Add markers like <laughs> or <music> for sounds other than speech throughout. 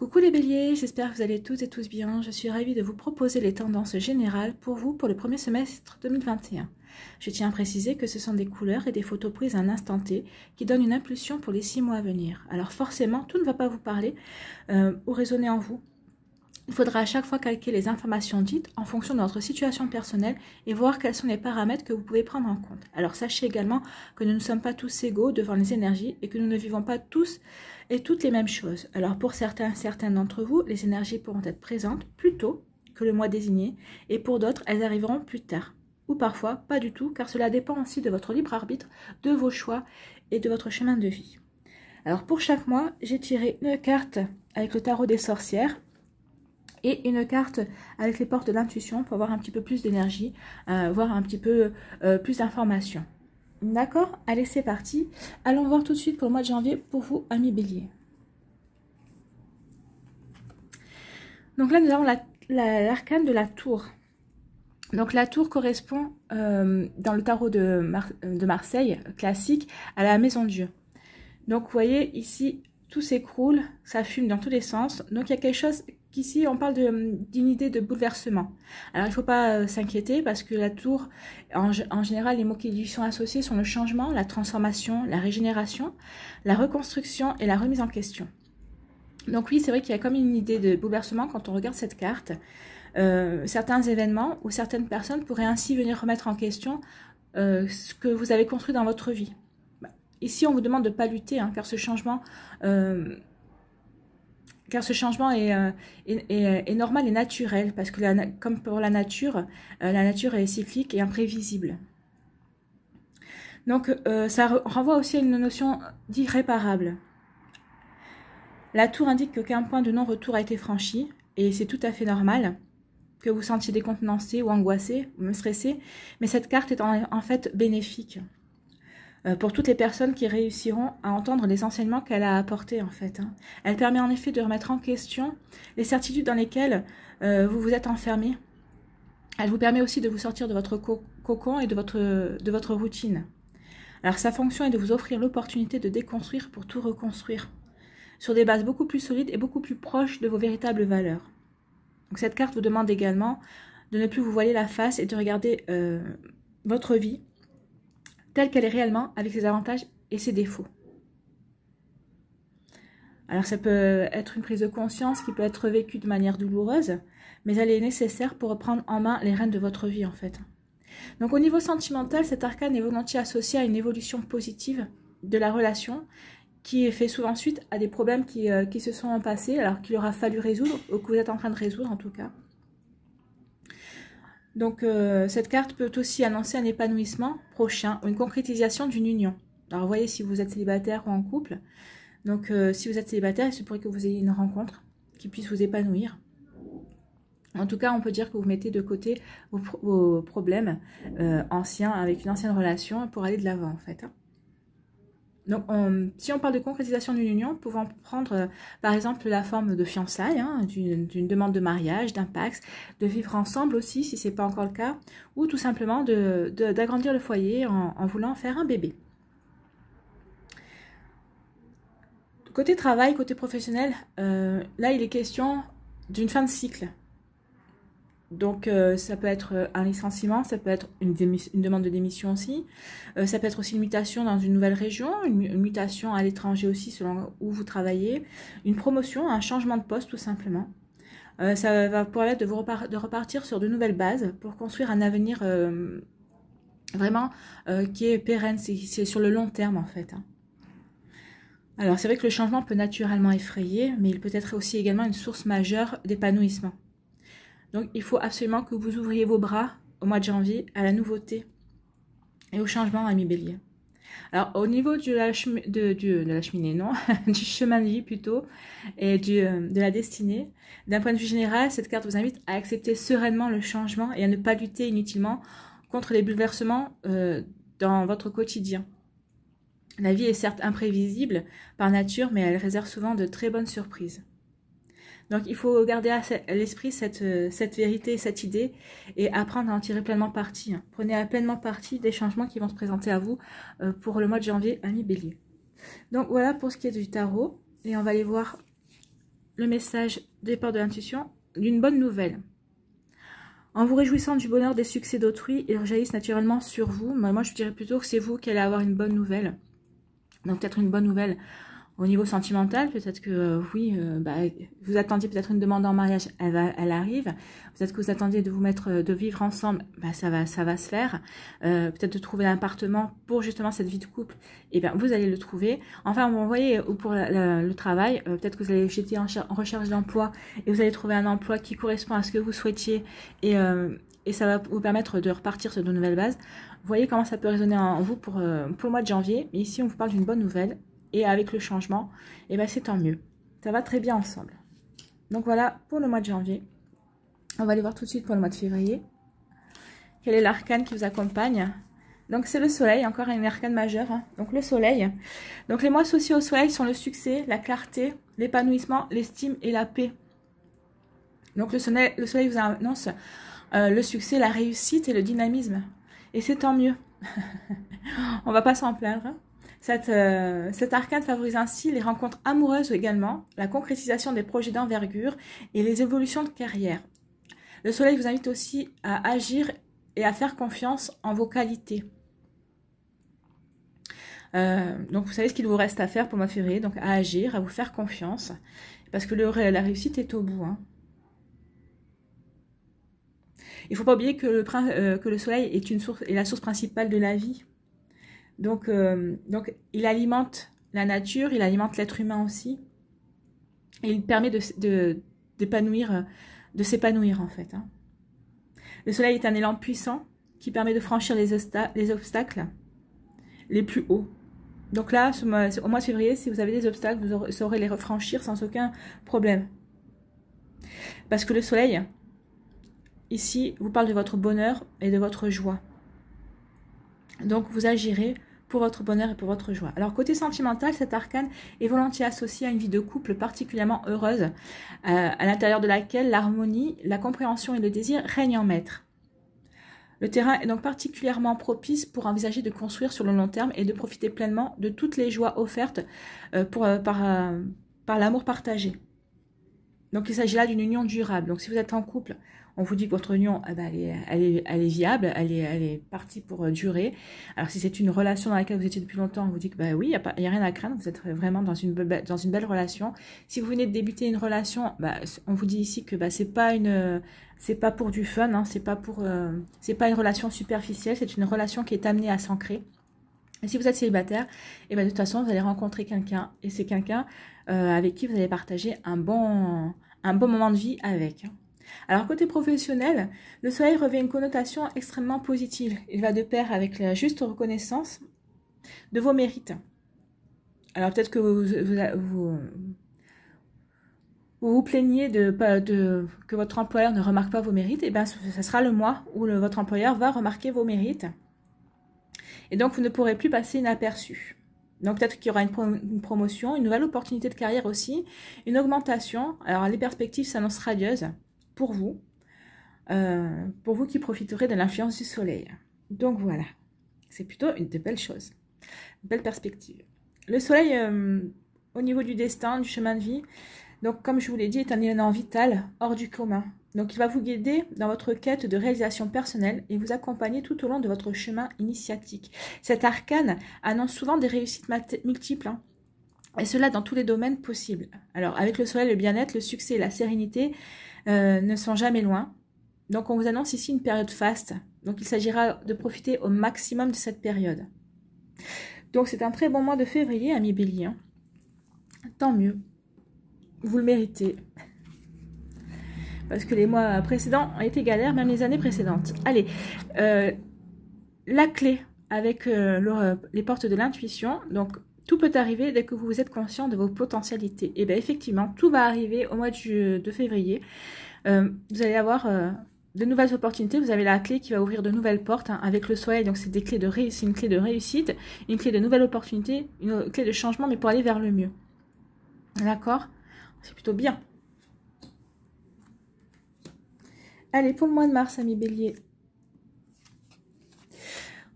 Coucou les béliers, j'espère que vous allez toutes et tous bien. Je suis ravie de vous proposer les tendances générales pour vous pour le premier semestre 2021. Je tiens à préciser que ce sont des couleurs et des photos prises à un instant T qui donnent une impulsion pour les six mois à venir. Alors forcément, tout ne va pas vous parler euh, ou résonner en vous. Il faudra à chaque fois calquer les informations dites en fonction de notre situation personnelle et voir quels sont les paramètres que vous pouvez prendre en compte. Alors sachez également que nous ne sommes pas tous égaux devant les énergies et que nous ne vivons pas tous et toutes les mêmes choses. Alors pour certains, certains d'entre vous, les énergies pourront être présentes plus tôt que le mois désigné et pour d'autres, elles arriveront plus tard. Ou parfois pas du tout, car cela dépend aussi de votre libre arbitre, de vos choix et de votre chemin de vie. Alors pour chaque mois, j'ai tiré une carte avec le tarot des sorcières et une carte avec les portes de l'intuition pour avoir un petit peu plus d'énergie, euh, voir un petit peu euh, plus d'informations. D'accord Allez, c'est parti. Allons voir tout de suite pour le mois de janvier pour vous, amis bélier Donc là, nous avons l'arcane de la tour. Donc la tour correspond euh, dans le tarot de, de Marseille classique à la maison de Dieu. Donc vous voyez ici tout s'écroule, ça fume dans tous les sens. Donc il y a quelque chose qu'ici on parle d'une idée de bouleversement. Alors il ne faut pas euh, s'inquiéter parce que la tour, en, général, les mots qui lui sont associés sont le changement, la transformation, la régénération, la reconstruction et la remise en question. Donc oui, c'est vrai qu'il y a comme une idée de bouleversement quand on regarde cette carte. Euh, certains événements ou certaines personnes pourraient ainsi venir remettre en question euh, ce que vous avez construit dans votre vie. Ici, on vous demande de ne pas lutter, hein, car ce changement... Euh, car ce changement euh, est, normal et naturel, parce que comme pour la nature, euh, la nature est cyclique et imprévisible. Donc ça renvoie aussi à une notion d'irréparable. La tour indique qu'un point de non-retour a été franchi, et c'est tout à fait normal que vous sentiez décontenancé ou angoissé, ou même stressé, mais cette carte est en fait bénéfique. Euh, pour toutes les personnes qui réussiront à entendre les enseignements qu'elle a apportés en fait. Hein. Elle permet en effet de remettre en question les certitudes dans lesquelles euh, vous vous êtes enfermé. Elle vous permet aussi de vous sortir de votre cocon et de votre, de votre routine. Alors sa fonction est de vous offrir l'opportunité de déconstruire pour tout reconstruire, sur des bases beaucoup plus solides et beaucoup plus proches de vos véritables valeurs. Donc cette carte vous demande également de ne plus vous voiler la face et de regarder euh, votre vie telle qu'elle est réellement, avec ses avantages et ses défauts. Alors ça peut être une prise de conscience qui peut être vécue de manière douloureuse, mais elle est nécessaire pour reprendre en main les rênes de votre vie en fait. Donc au niveau sentimental, cet arcane est volontiers associé à une évolution positive de la relation qui fait souvent suite à des problèmes qui, euh, qui se sont passés, alors qu'il aura fallu résoudre, ou que vous êtes en train de résoudre en tout cas. Donc euh, cette carte peut aussi annoncer un épanouissement prochain ou une concrétisation d'une union. Alors voyez si vous êtes célibataire ou en couple. Donc euh, si vous êtes célibataire, il se pourrait que vous ayez une rencontre qui puisse vous épanouir. En tout cas, on peut dire que vous mettez de côté vos, problèmes euh, anciens avec une ancienne relation pour aller de l'avant en fait. Hein. Donc, si on parle de concrétisation d'une union, pouvant prendre euh, par exemple la forme de fiançailles, hein, d'une demande de mariage, d'un pax, de vivre ensemble aussi si ce n'est pas encore le cas, ou tout simplement d'agrandir le foyer en, voulant faire un bébé. Côté travail, côté professionnel, euh, là il est question d'une fin de cycle. Donc euh, ça peut être euh, un licenciement, ça peut être une, demande de démission aussi, euh, ça peut être aussi une mutation dans une nouvelle région, une, mutation à l'étranger aussi selon où vous travaillez, une promotion, un changement de poste tout simplement. ça va permettre de, vous de repartir sur de nouvelles bases pour construire un avenir vraiment qui est pérenne, c'est sur le long terme en fait. Hein. Alors c'est vrai que le changement peut naturellement effrayer, mais il peut être aussi également une source majeure d'épanouissement. Donc il faut absolument que vous ouvriez vos bras au mois de janvier à la nouveauté et au changement, ami bélier. Alors au niveau de la, de, la cheminée, non, <laughs> du chemin de vie plutôt, et euh, de la destinée, d'un point de vue général, cette carte vous invite à accepter sereinement le changement et à ne pas lutter inutilement contre les bouleversements euh, dans votre quotidien. La vie est certes imprévisible par nature, mais elle réserve souvent de très bonnes surprises. Donc il faut garder à l'esprit cette, euh, cette vérité, cette idée et apprendre à en tirer pleinement parti. Hein. Prenez à pleinement parti des changements qui vont se présenter à vous euh, pour le mois de janvier, ami bélier. Donc voilà pour ce qui est du tarot. Et on va aller voir le message des portes de l'intuition d'une bonne nouvelle. En vous réjouissant du bonheur des succès d'autrui, ils rejaillissent naturellement sur vous. moi, je dirais plutôt que c'est vous qui allez avoir une bonne nouvelle. Donc peut-être une bonne nouvelle au niveau sentimental, peut-être que euh, oui, euh, bah, vous attendiez peut-être une demande en mariage, elle, va, elle arrive. Peut-être que vous attendiez de vous mettre, euh, de vivre ensemble, bah, ça va, ça va se faire. peut-être de trouver un appartement pour justement cette vie de couple, et eh bien vous allez le trouver. Enfin, vous voyez, ou pour le travail, peut-être que vous allez jeter en, recherche d'emploi et vous allez trouver un emploi qui correspond à ce que vous souhaitiez et ça va vous permettre de repartir sur de nouvelles bases. voyez comment ça peut résonner en vous pour, pour le mois de janvier. ici, on vous parle d'une bonne nouvelle et avec le changement, et eh ben c'est tant mieux. Ça va très bien ensemble. Donc voilà pour le mois de janvier. On va aller voir tout de suite pour le mois de février. Quel est l'arcane qui vous accompagne donc c'est le soleil, encore une arcane majeure, hein. donc le soleil. Donc les mois associés au soleil sont le succès, la clarté, l'épanouissement, l'estime et la paix. Donc le soleil, le soleil vous annonce euh, le succès, la réussite et le dynamisme. Et c'est tant mieux. <laughs> On va pas s'en plaindre. Hein. Cette, euh, arcade favorise ainsi les rencontres amoureuses également, la concrétisation des projets d'envergure et les évolutions de carrière. Le soleil vous invite aussi à agir et à faire confiance en vos qualités. Euh, donc vous savez ce qu'il vous reste à faire pour ma février, donc à agir, à vous faire confiance, parce que la réussite est au bout. Hein. Il ne faut pas oublier que le, euh, soleil est la source principale de la vie. Donc, euh, donc il alimente la nature, il alimente l'être humain aussi. Et il permet de, d'épanouir, euh, de, s'épanouir en fait. Hein. Le soleil est un élan puissant qui permet de franchir les, obstacles les plus hauts. Donc là, au mois de février, si vous avez des obstacles, vous saurez les franchir sans aucun problème. Parce que le soleil, ici, vous parle de votre bonheur et de votre joie. Donc vous agirez pour votre bonheur et pour votre joie. Alors côté sentimental, cet arcane est volontiers associé à une vie de couple particulièrement heureuse, euh, à l'intérieur de laquelle l'harmonie, la compréhension et le désir règnent en maître. Le terrain est donc particulièrement propice pour envisager de construire sur le long terme et de profiter pleinement de toutes les joies offertes euh, euh, par, par l'amour partagé. Donc il s'agit là d'une union durable. Donc si vous êtes en couple, on vous dit que votre union, eh ben, elle, est, viable, elle est, partie pour euh, durer. Alors si c'est une relation dans laquelle vous étiez depuis longtemps, on vous dit que bah, oui, il n'y a, rien à craindre, vous êtes vraiment dans une, belle relation. Si vous venez de débuter une relation, bah, on vous dit ici que ce bah, c'est pas une c'est pas pour du fun, hein. Ce n'est pas euh, pas une relation superficielle, c'est une relation qui est amenée à s'ancrer. Et si vous êtes célibataire, et eh ben, de toute façon vous allez rencontrer quelqu'un et c'est quelqu'un euh, avec qui vous allez partager un bon un bon moment de vie avec. Alors côté professionnel, le soleil revêt une connotation extrêmement positive. Il va de pair avec la juste reconnaissance de vos mérites. Alors peut-être que vous vous, vous plaignez de, que votre employeur ne remarque pas vos mérites, et eh bien ce sera le mois où votre employeur va remarquer vos mérites. Et donc vous ne pourrez plus passer inaperçu. Donc peut-être qu'il y aura une, une, promotion, une nouvelle opportunité de carrière aussi, une augmentation. Alors les perspectives s'annoncent radieuses pour vous, euh, pour vous qui profiterez de l'influence du soleil. Donc voilà, c'est plutôt une de belles choses, belle perspective. Le soleil, euh, au niveau du destin, du chemin de vie, donc comme je vous l'ai dit, est un élément vital, hors du commun. Donc il va vous guider dans votre quête de réalisation personnelle et vous accompagner tout au long de votre chemin initiatique. Cet arcane annonce souvent des réussites multiples. Hein et cela dans tous les domaines possibles. Alors avec le soleil, le bien-être, le succès et la sérénité euh, ne sont jamais loin. Donc on vous annonce ici une période faste. Donc il s'agira de profiter au maximum de cette période. Donc c'est un très bon mois de février, amis bélier. Hein. Tant mieux. Vous le méritez. Parce que les mois précédents ont été galères, même les années précédentes. Allez, euh, la clé avec euh, les portes de l'intuition. Donc tout peut arriver dès que vous êtes conscient de vos potentialités. Et eh bien effectivement, tout va arriver au mois de février. Euh, vous allez avoir euh, de nouvelles opportunités. Vous avez la clé qui va ouvrir de nouvelles portes hein, avec le soleil. Donc c'est des clés de réussite, une clé de réussite, une clé de nouvelles opportunités, une clé de changement, mais pour aller vers le mieux. D'accord C'est plutôt bien. Allez, pour le mois de mars, ami Bélier.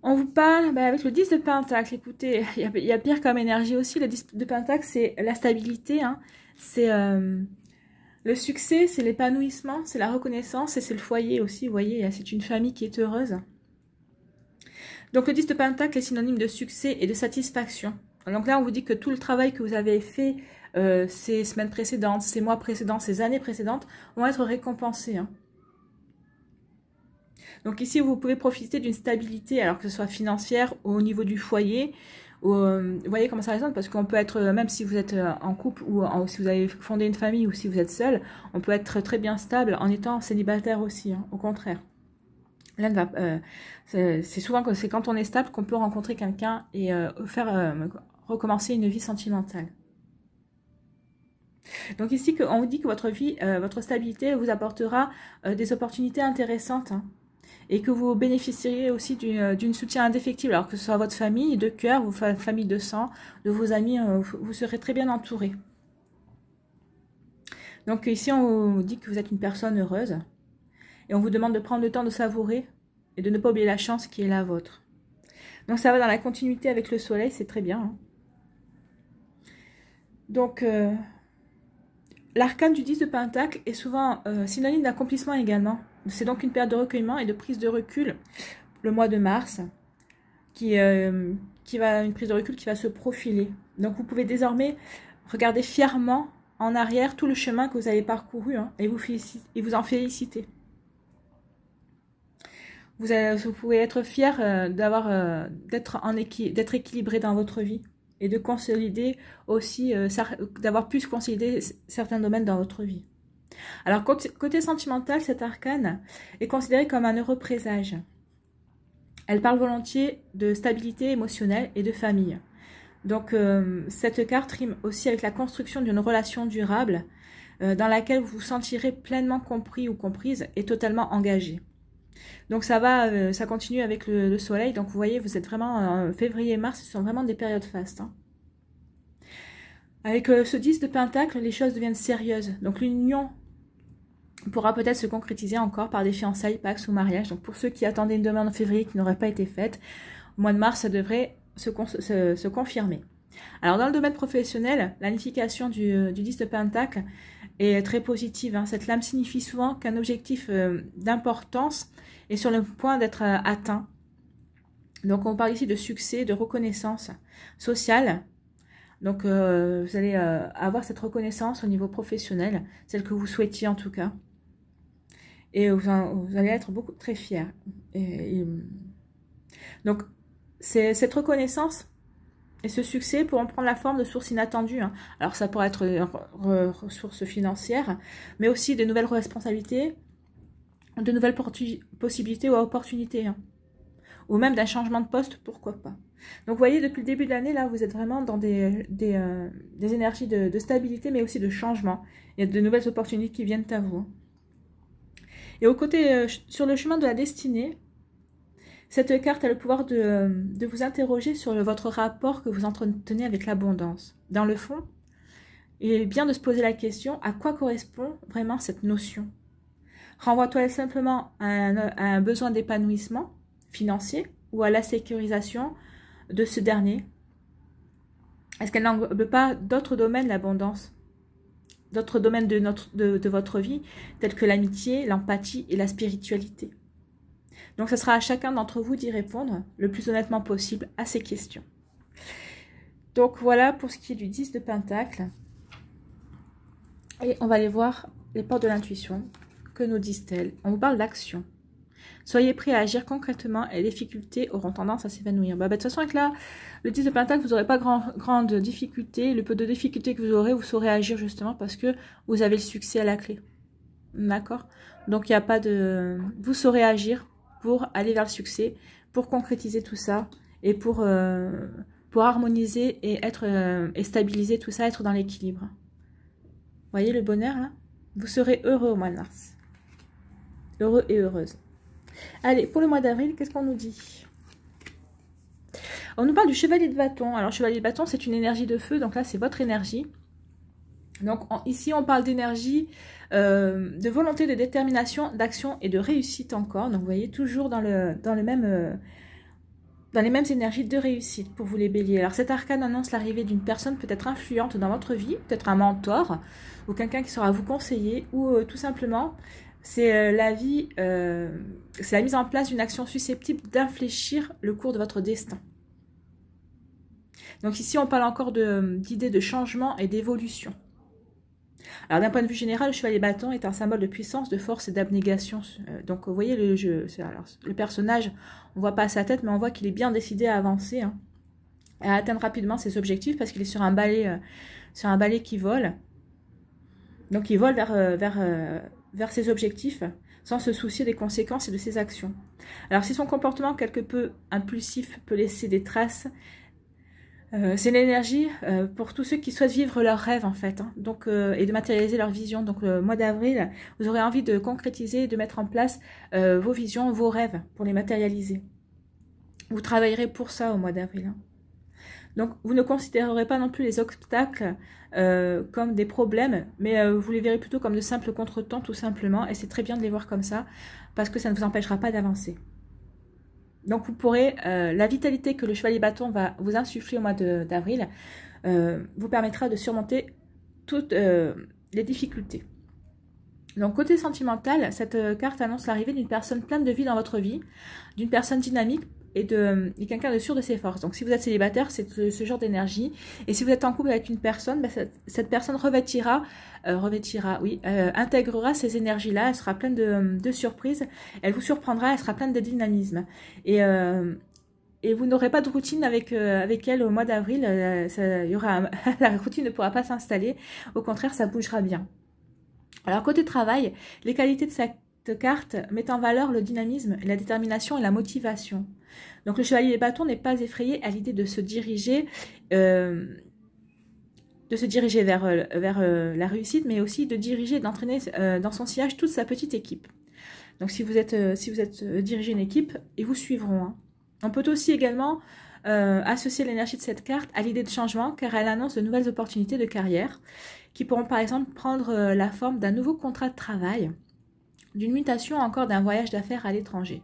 On vous parle ben, avec le 10 de Pentacle. Écoutez, il y, a pire comme énergie aussi. Le 10 de Pentacle, c'est la stabilité. Hein. C'est euh, le succès, c'est l'épanouissement, c'est la reconnaissance et c'est le foyer aussi. Vous voyez, c'est une famille qui est heureuse. Donc le 10 de Pentacle est synonyme de succès et de satisfaction. Donc là, on vous dit que tout le travail que vous avez fait euh, ces semaines précédentes, ces mois précédents, ces années précédentes vont être récompensés. Hein. Donc ici, vous pouvez profiter d'une stabilité, alors que ce soit financière ou au niveau du foyer. vous euh, voyez comment ça résonne Parce qu'on peut être, euh, même si vous êtes euh, en couple ou si vous avez fondé une famille ou si vous êtes seul, on peut être très bien stable en étant célibataire aussi, hein, au contraire. c'est souvent c'est quand on est stable qu'on peut rencontrer quelqu'un et faire recommencer une vie sentimentale. Donc ici, on vous dit que votre vie, votre stabilité vous apportera des opportunités intéressantes. Hein et que vous bénéficieriez aussi euh, d'un soutien indéfectible, alors que ce soit votre famille de cœur, vos famille de sang, de vos amis, euh, vous serez très bien entouré. Donc euh, ici, on vous dit que vous êtes une personne heureuse, et on vous demande de prendre le temps de savourer et de ne pas oublier la chance qui est la vôtre. Donc ça va dans la continuité avec le soleil, c'est très bien. Hein. Donc, l'arcane du 10 de Pentacle est souvent synonyme d'accomplissement également. C'est donc une période de recueillement et de prise de recul, le mois de mars, qui, euh, qui va, une prise de recul qui va se profiler. Donc vous pouvez désormais regarder fièrement en arrière tout le chemin que vous avez parcouru hein, et, vous en féliciter. Vous, pouvez être fier euh, euh, d'être équilibré dans votre vie et de consolider aussi, d'avoir pu consolider certains domaines dans votre vie. Alors, côté sentimental, cette arcane est considérée comme un heureux présage. Elle parle volontiers de stabilité émotionnelle et de famille. Donc, euh, cette carte rime aussi avec la construction d'une relation durable euh, dans laquelle vous vous sentirez pleinement compris ou comprise et totalement engagé. Donc, ça va, euh, ça continue avec le, soleil. Donc, vous voyez, vous êtes vraiment, février et mars, ce sont vraiment des périodes fastes. Hein. Avec ce 10 de Pentacle, les choses deviennent sérieuses. Donc, l'union pourra peut-être se concrétiser encore par des fiançailles, packs ou mariage. Donc pour ceux qui attendaient une demande en février qui n'aurait pas été faite, au mois de mars, ça devrait se, confirmer. Alors dans le domaine professionnel, l'anification du, euh, du 10 de Pentacle est très positive. Hein. Cette lame signifie souvent qu'un objectif euh, d'importance est sur le point d'être euh, atteint. Donc on parle ici de succès, de reconnaissance sociale. Donc vous allez avoir cette reconnaissance au niveau professionnel, celle que vous souhaitiez en tout cas et vous, allez être beaucoup très fier. donc, cette reconnaissance et ce succès pourront prendre la forme de sources inattendues. Hein. Alors, ça pourrait être des ressources financières, mais aussi de nouvelles responsabilités, de nouvelles possibilités ou opportunités. Hein. Ou même d'un changement de poste, pourquoi pas. Donc, vous voyez, depuis le début de l'année, là, vous êtes vraiment dans des, euh, énergies de, de, stabilité, mais aussi de changement. Il y a de nouvelles opportunités qui viennent à vous. Hein. Et au côté, euh, sur le chemin de la destinée, cette carte a le pouvoir de, euh, vous interroger sur votre rapport que vous entretenez avec l'abondance. Dans le fond, il est bien de se poser la question à quoi correspond vraiment cette notion. Renvoie-t-elle simplement à un, à un besoin d'épanouissement financier ou à la sécurisation de ce dernier Est-ce qu'elle n'englobe pas d'autres domaines l'abondance d'autres domaines de, notre, de, votre vie, tels que l'amitié, l'empathie et la spiritualité. Donc ce sera à chacun d'entre vous d'y répondre le plus honnêtement possible à ces questions. Donc voilà pour ce qui est du 10 de Pentacle. Et on va aller voir les portes de l'intuition. Que nous disent-elles On vous parle d'action. Soyez prêts à agir concrètement et les difficultés auront tendance à s'évanouir. Bah, bah de toute façon, avec le 10 de Pentacle, vous n'aurez pas grand, grande difficulté. Le peu de difficultés que vous aurez, vous saurez agir justement parce que vous avez le succès à la clé. D'accord Donc, il n'y a pas de... Vous saurez agir pour aller vers le succès, pour concrétiser tout ça et pour, euh, pour harmoniser et, être, euh, et stabiliser tout ça, être dans l'équilibre. Voyez le bonheur là hein Vous serez heureux au mois de mars. Heureux et heureuse. Allez, pour le mois d'avril, qu'est-ce qu'on nous dit On nous parle du chevalier de bâton. Alors, chevalier de bâton, c'est une énergie de feu. Donc là, c'est votre énergie. Donc ici, on parle d'énergie, euh, de volonté, de détermination, d'action et de réussite encore. Donc vous voyez, toujours dans, le, dans, le même, euh, dans les mêmes énergies de réussite pour vous les béliers. Alors cet arcane annonce l'arrivée d'une personne peut-être influente dans votre vie, peut-être un mentor ou quelqu'un qui à vous conseiller ou euh, tout simplement c'est euh, la euh, c'est la mise en place d'une action susceptible d'infléchir le cours de votre destin. Donc ici, on parle encore d'idées de, changement et d'évolution. Alors d'un point de vue général, le chevalier bâton est un symbole de puissance, de force et d'abnégation. Euh, donc vous voyez le le personnage, on ne voit pas sa tête, mais on voit qu'il est bien décidé à avancer, hein, à atteindre rapidement ses objectifs parce qu'il est sur un balai, sur un balai qui vole. Donc il vole vers vers ses objectifs sans se soucier des conséquences et de ses actions. Alors si son comportement quelque peu impulsif peut laisser des traces, euh, c'est l'énergie euh, pour tous ceux qui souhaitent vivre leurs rêves en fait, hein. donc euh, et de matérialiser leur vision. Donc le mois d'avril, vous aurez envie de concrétiser, de mettre en place vos visions, vos rêves pour les matérialiser. Vous travaillerez pour ça au mois d'avril. Hein. Donc vous ne considérerez pas non plus les obstacles euh, comme des problèmes, mais euh, vous les verrez plutôt comme de simples contretemps tout simplement, et c'est très bien de les voir comme ça, parce que ça ne vous empêchera pas d'avancer. Donc vous pourrez, euh, la vitalité que le chevalier bâton va vous insuffler au mois d'avril, vous permettra de surmonter toutes les difficultés. Donc côté sentimental, cette carte annonce l'arrivée d'une personne pleine de vie dans votre vie, d'une personne dynamique et de euh, quelqu'un de sûr de ses forces. Donc si vous êtes célibataire, c'est ce, genre d'énergie. Et si vous êtes en couple avec une personne, bah, cette, personne revêtira, euh, revêtira, oui, euh, intégrera ces énergies-là. Elle sera pleine de, de, surprises. Elle vous surprendra. Elle sera pleine de dynamisme. Et et vous n'aurez pas de routine avec, avec elle au mois d'avril. il y aura <laughs> la routine ne pourra pas s'installer. Au contraire, ça bougera bien. Alors côté travail, les qualités de sa cette carte met en valeur le dynamisme, la détermination et la motivation. Donc le chevalier des bâtons n'est pas effrayé à l'idée de se diriger, euh, de se diriger vers, euh, euh, la réussite, mais aussi de diriger, d'entraîner dans son sillage toute sa petite équipe. Donc si vous êtes, si vous êtes dirigé une équipe, ils vous suivront. Hein. On peut aussi également associer l'énergie de cette carte à l'idée de changement, car elle annonce de nouvelles opportunités de carrière, qui pourront par exemple prendre la forme d'un nouveau contrat de travail d'une mutation, encore d'un voyage d'affaires à l'étranger.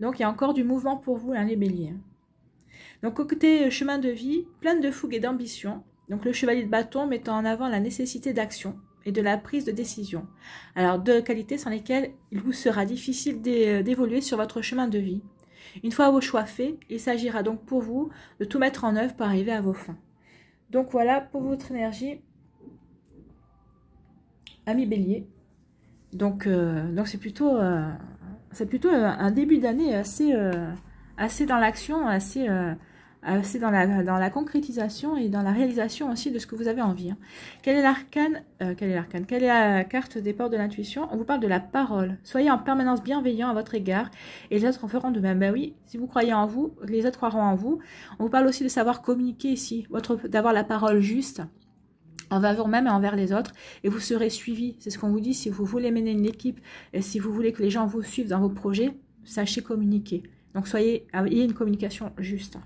Donc il y a encore du mouvement pour vous, hein, les béliers. Donc au côté euh, chemin de vie, plein de fougue et d'ambition, donc le chevalier de bâton mettant en avant la nécessité d'action et de la prise de décision. Alors deux qualités sans lesquelles il vous sera difficile euh, d'évoluer sur votre chemin de vie. Une fois vos choix faits, il s'agira donc pour vous de tout mettre en œuvre pour arriver à vos fins. Donc voilà pour votre énergie, ami bélier. Donc, euh, donc c'est plutôt, euh, c'est plutôt euh, un début d'année assez, assez dans l'action, assez, assez dans la, dans la concrétisation et dans la réalisation aussi de ce que vous avez envie. Hein. est l'arcane Quel est l'arcane Quelle est la carte des portes de l'intuition On vous parle de la parole. Soyez en permanence bienveillant à votre égard et les autres en feront de même. Ben oui, si vous croyez en vous, les autres croiront en vous. On vous parle aussi de savoir communiquer ici, d'avoir la parole juste envers vous-même et envers les autres, et vous serez suivi. C'est ce qu'on vous dit, si vous voulez mener une équipe, et euh, si vous voulez que les gens vous suivent dans vos projets, sachez communiquer. Donc soyez, euh, ayez une communication juste.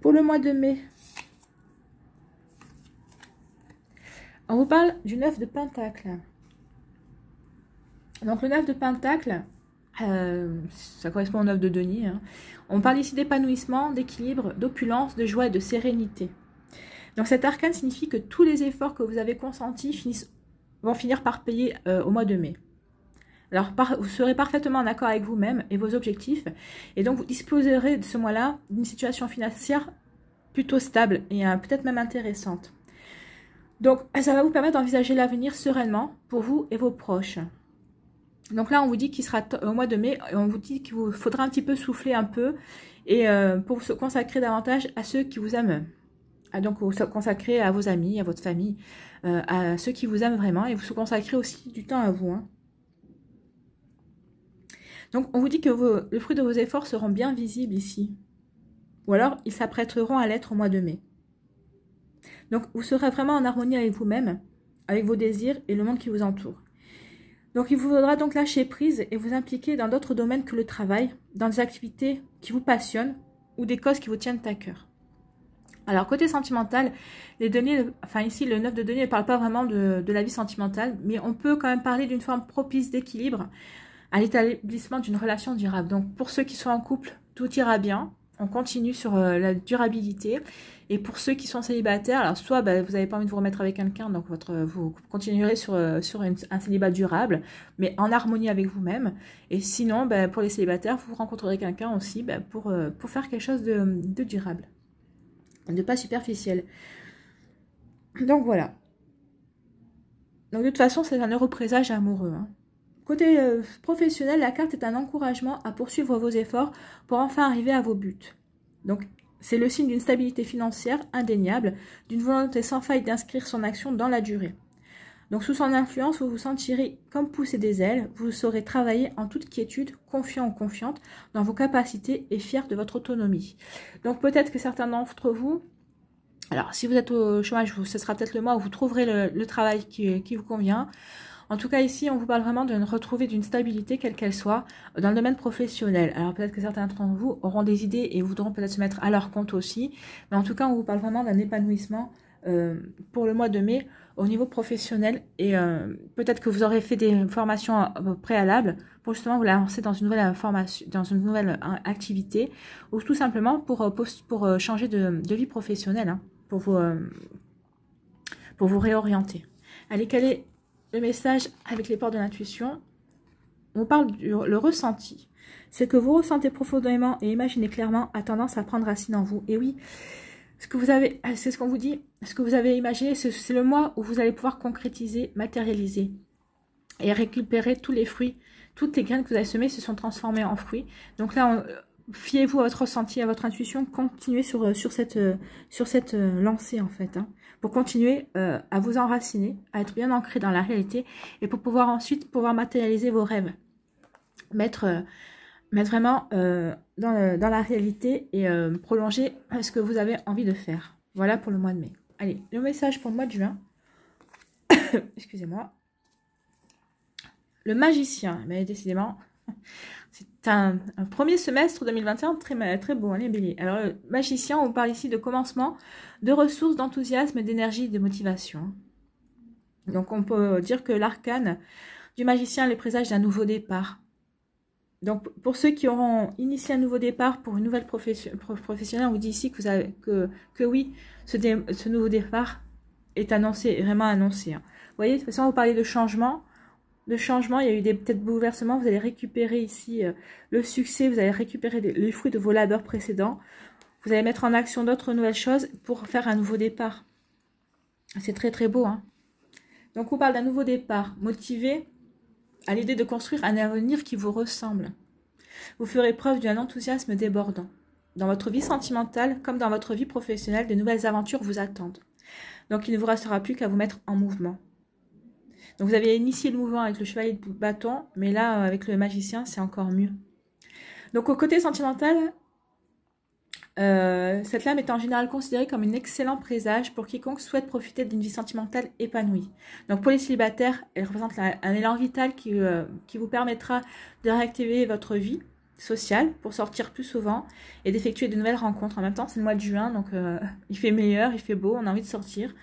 Pour le mois de mai, on vous parle du 9 de Pentacle. Donc le 9 de Pentacle, euh, ça correspond au 9 de Denis. Hein. On parle ici d'épanouissement, d'équilibre, d'opulence, de joie et de sérénité. Donc cet arcane signifie que tous les efforts que vous avez consentis vont finir par payer euh, au mois de mai. Alors vous serez parfaitement en accord avec vous-même et vos objectifs, et donc vous disposerez de ce mois-là d'une situation financière plutôt stable et euh, peut-être même intéressante. Donc ça va vous permettre d'envisager l'avenir sereinement pour vous et vos proches. Donc là, on vous dit qu'il sera au mois de mai, et on vous dit qu'il vous faudra un petit peu souffler un peu et euh, pour se consacrer davantage à ceux qui vous aiment donc vous consacrer à vos amis, à votre famille, euh, à ceux qui vous aiment vraiment, et vous consacrez aussi du temps à vous. Hein. Donc on vous dit que le fruit de vos efforts seront bien visibles ici. Ou alors ils s'apprêteront à l'être au mois de mai. Donc vous serez vraiment en harmonie avec vous-même, avec vos désirs et le monde qui vous entoure. Donc il vous faudra donc lâcher prise et vous impliquer dans d'autres domaines que le travail, dans des activités qui vous passionnent ou des causes qui vous tiennent à cœur. Alors, côté sentimental, les deniers, enfin ici, le 9 de données ne parle pas vraiment de, la vie sentimentale, mais on peut quand même parler d'une forme propice d'équilibre à l'établissement d'une relation durable. Donc, pour ceux qui sont en couple, tout ira bien. On continue sur euh, la durabilité. Et pour ceux qui sont célibataires, alors soit bah, vous n'avez pas envie de vous remettre avec quelqu'un, donc votre, vous continuerez sur, euh, sur une, un célibat durable, mais en harmonie avec vous-même. Et sinon, bah, pour les célibataires, vous rencontrerez quelqu'un aussi bah, pour, euh, pour faire quelque chose de, de durable de pas superficiel. Donc voilà. Donc de toute façon, c'est un heureux présage amoureux. Hein. Côté euh, professionnel, la carte est un encouragement à poursuivre vos efforts pour enfin arriver à vos buts. Donc c'est le signe d'une stabilité financière indéniable, d'une volonté sans faille d'inscrire son action dans la durée. Donc sous son influence, vous vous sentirez comme poussé des ailes, vous saurez travailler en toute quiétude, confiant ou confiante dans vos capacités et fier de votre autonomie. Donc peut-être que certains d'entre vous, alors si vous êtes au chômage, ce sera peut-être le mois où vous trouverez le, travail qui, vous convient. En tout cas, ici, on vous parle vraiment de retrouver d'une stabilité, quelle qu'elle soit, dans le domaine professionnel. Alors peut-être que certains d'entre vous auront des idées et voudront peut-être se mettre à leur compte aussi. Mais en tout cas, on vous parle vraiment d'un épanouissement euh, pour le mois de mai au niveau professionnel et euh, peut-être que vous aurez fait des formations euh, préalables pour justement vous lancer dans une nouvelle formation, dans une nouvelle euh, activité ou tout simplement pour, pour, pour changer de, vie professionnelle, hein, pour, vous, pour vous réorienter. Allez, quel est le message avec les portes de l'intuition On parle du le ressenti. C'est que vous ressentez profondément et imaginez clairement a tendance à prendre racine en vous. Et oui, ce que vous avez, euh, c'est ce qu'on vous dit, ce que vous avez imaginé, c'est le mois où vous allez pouvoir concrétiser, matérialiser et récupérer tous les fruits. Toutes les graines que vous avez semées se sont transformées en fruits. Donc là, euh, fiez-vous à votre ressenti, à votre intuition, continuez sur, euh, sur cette, sur cette lancée en fait, hein, pour continuer à vous enraciner, à être bien ancré dans la réalité et pour pouvoir ensuite pouvoir matérialiser vos rêves. Mettre mettre vraiment euh, dans, la réalité et euh, prolonger euh, ce que vous avez envie de faire. Voilà pour le mois de mai. Allez, le message pour le mois de juin. <coughs> Excusez-moi. Le magicien. Mais décidément, <laughs> c'est un, premier semestre 2021 très, très beau, hein, les béliers. Alors, le magicien, on parle ici de commencement, de ressources, d'enthousiasme, d'énergie, de motivation. Donc, on peut dire que l'arcane du magicien est le présage d'un nouveau départ, donc, pour ceux qui auront initié un nouveau départ pour une nouvelle profession, professionnelle, on vous dit ici que, que, oui, ce, nouveau départ est annoncé, vraiment annoncé. Hein. Vous voyez, de toute façon, vous parlez de changement. De changement, il y a eu des peut-être bouleversements. Vous allez récupérer ici euh, le succès, vous allez récupérer les fruits de vos labeurs précédents. Vous allez mettre en action d'autres nouvelles choses pour faire un nouveau départ. C'est très très beau. Hein. Donc, on parle d'un nouveau départ motivé, à l'idée de construire un avenir qui vous ressemble. Vous ferez preuve d'un enthousiasme débordant. Dans votre vie sentimentale comme dans votre vie professionnelle, de nouvelles aventures vous attendent. Donc il ne vous restera plus qu'à vous mettre en mouvement. Donc vous avez initié le mouvement avec le chevalier de bâton, mais là avec le magicien c'est encore mieux. Donc au côté sentimental, euh, cette lame est en général considérée comme un excellent présage pour quiconque souhaite profiter d'une vie sentimentale épanouie. Donc pour les célibataires, elle représente un élan vital qui, euh, qui vous permettra de réactiver votre vie sociale pour sortir plus souvent et d'effectuer de nouvelles rencontres. En même temps, c'est le mois de juin, donc euh, il fait meilleur, il fait beau, on a envie de sortir,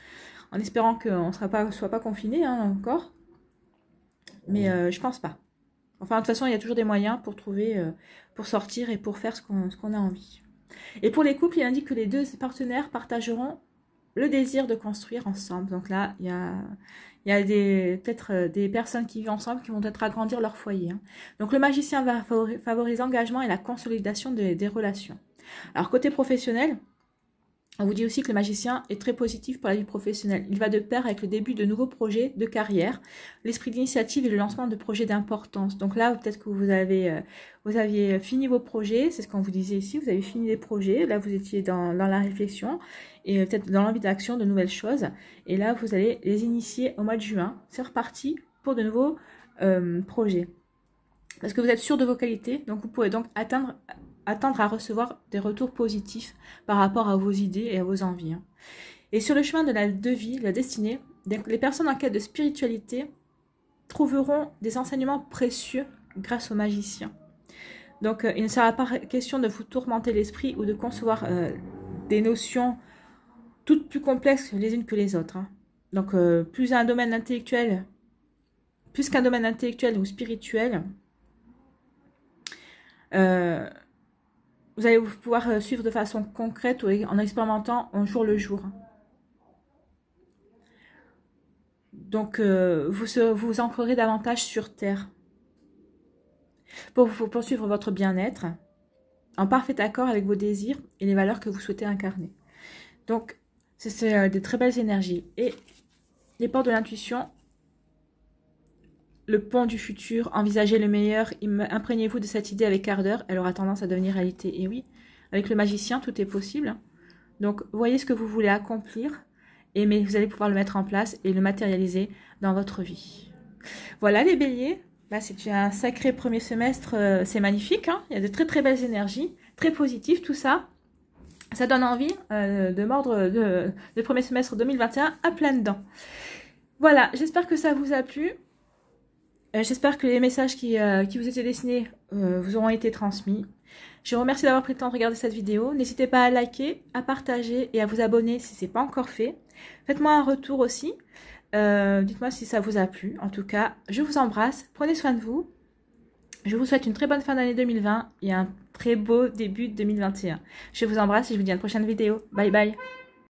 en espérant qu'on ne soit pas, pas confiné hein, encore. Mais je pense pas. Enfin, de toute façon, il y a toujours des moyens pour trouver, pour sortir et pour faire ce qu'on a envie. Et pour les couples, il indique que les deux partenaires partageront le désir de construire ensemble. Donc là, il y a, peut-être euh, des personnes qui vivent ensemble qui vont peut-être agrandir leur foyer. Hein. Donc le magicien va favoriser l'engagement et la consolidation des relations. Alors côté professionnel, on vous dit aussi que le magicien est très positif pour la vie professionnelle. Il va de pair avec le début de nouveaux projets de carrière, l'esprit d'initiative et le lancement de projets d'importance. Donc là, peut-être que vous avez, euh, vous aviez fini vos projets, c'est ce qu'on vous disait ici, vous avez fini les projets, là vous étiez dans, la réflexion et euh, peut-être dans l'envie d'action de nouvelles choses. Et là, vous allez les initier au mois de juin. C'est reparti pour de nouveaux euh, projets. Parce que vous êtes sûr de vos qualités, donc vous pouvez donc atteindre attendre à recevoir des retours positifs par rapport à vos idées et à vos envies. Hein. Et sur le chemin de la devise, la destinée, les personnes en quête de spiritualité trouveront des enseignements précieux grâce aux magiciens. Donc euh, il ne sera pas question de vous tourmenter l'esprit ou de concevoir euh, des notions toutes plus complexes les unes que les autres. Hein. Donc euh, plus un domaine intellectuel, plus qu'un domaine intellectuel ou spirituel, euh, vous allez pouvoir euh, suivre de façon concrète ou en expérimentant en jour le jour. Donc, euh, vous vous ancrerez davantage sur Terre pour poursuivre votre bien-être en parfait accord avec vos désirs et les valeurs que vous souhaitez incarner. Donc, c'est euh, des très belles énergies. Et les portes de l'intuition le pont du futur, envisagez le meilleur, imprégnez-vous de cette idée avec ardeur, elle aura tendance à devenir réalité. Et oui, avec le magicien, tout est possible. Donc, voyez ce que vous voulez accomplir, et mais vous allez pouvoir le mettre en place et le matérialiser dans votre vie. Voilà les béliers. Là, c'est un sacré premier semestre, euh, c'est magnifique. Hein. Il y a de très très belles énergies, très positives, tout ça. Ça donne envie euh, de mordre le premier semestre 2021 à plein dedans. Voilà, j'espère que ça vous a plu. Euh, j'espère que les messages qui, euh, vous étaient dessinés euh, vous auront été transmis. Je vous remercie d'avoir pris le temps de regarder cette vidéo. N'hésitez pas à liker, à partager et à vous abonner si ce n'est pas encore fait. Faites-moi un retour aussi. Dites-moi si ça vous a plu. En tout cas, je vous embrasse. Prenez soin de vous. Je vous souhaite une très bonne fin d'année 2020 et un très beau début de 2021. Je vous embrasse et je vous dis à la prochaine vidéo. Bye bye